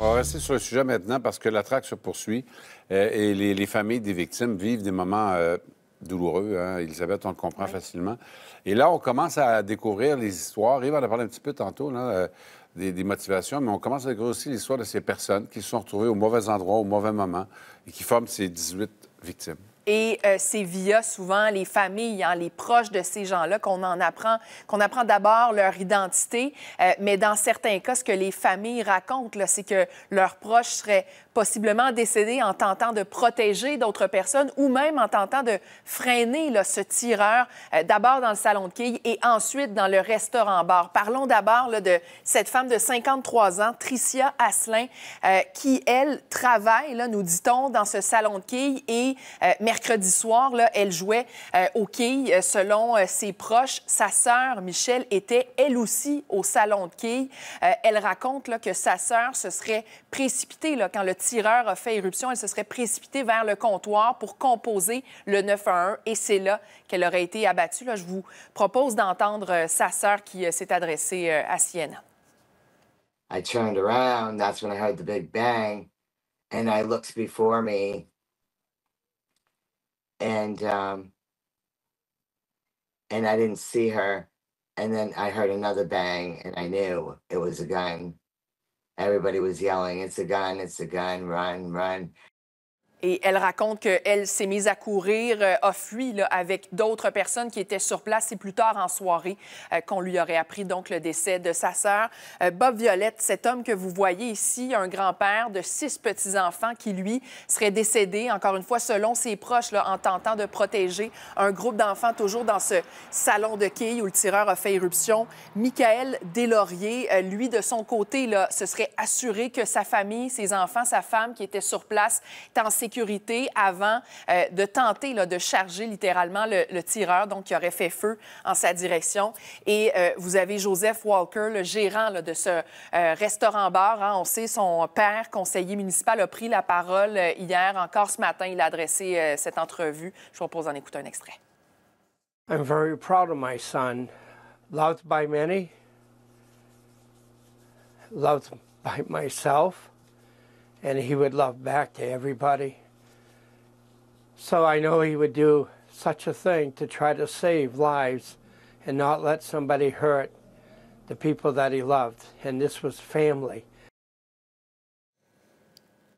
On va rester sur le sujet maintenant parce que la traque se poursuit euh, et les, familles des victimes vivent des moments euh, douloureux. Hein. Elisabeth, on le comprend facilement. Et là, on commence à découvrir les histoires. Yves en a parlé un petit peu tantôt euh, des, des, motivations, mais on commence à découvrir aussi l'histoire de ces personnes qui se sont retrouvées au mauvais endroit, au mauvais moment et qui forment ces 18 victimes. Et euh, c'est via souvent les familles, hein, les proches de ces gens-là qu'on en apprend, qu'on apprend d'abord leur identité. Euh, mais dans certains cas, ce que les familles racontent, c'est que leurs proches seraient possiblement décédés en tentant de protéger d'autres personnes ou même en tentant de freiner ce tireur, euh, d'abord dans le salon de quilles et ensuite dans le restaurant-bar. Parlons d'abord de cette femme de 53 ans, Tricia Asselin, qui, elle, travaille, là, nous dit-on, dans ce salon de quilles et mercredi soir, elle jouait euh, au quilles. Euh, selon euh, ses proches, sa sœur, Michelle, était elle aussi au salon de quai. elle raconte que sa sœur se serait précipitée, quand le tireur a fait éruption, elle se serait précipitée vers le comptoir pour composer le 911 et c'est là qu'elle aurait été abattue. je vous propose d'entendre sa sœur qui s'est adressée à Siena. I turned around, that's when I heard the big bang, and I looked before me, and um, and I didn't see her. And then I heard another bang, and I knew it was a gun. Everybody was yelling, "It's a gun! It's a gun! Run, run!" Et elle raconte qu'elle s'est mise à courir, euh, a fui avec d'autres personnes qui étaient sur place. C'est plus tard en soirée euh, qu'on lui aurait appris donc le décès de sa sœur. Euh, Bob Violette, cet homme que vous voyez ici, un grand-père de six petits-enfants qui, lui, serait décédé, encore une fois, selon ses proches, en tentant de protéger un groupe d'enfants toujours dans ce salon de quilles où le tireur a fait éruption. Michael Deslauriers, lui, de son côté, là, se serait assuré que sa famille, ses enfants, sa femme qui était sur place, est sécurité avant euh, de tenter de charger littéralement le, tireur, donc qui aurait fait feu en sa direction. Et euh, vous avez Joseph Walker, le gérant de ce euh, restaurant-bar. Hein. On sait, son père, conseiller municipal, a pris la parole hier, encore ce matin, il a adressé cette entrevue. Je vous propose d'en écouter un extrait. I'm very proud of my son, loved by many, loved by myself, and he would love back to everybody. So I know he would do such a thing to try to save lives and not let somebody hurt the people that he loved. And this was family.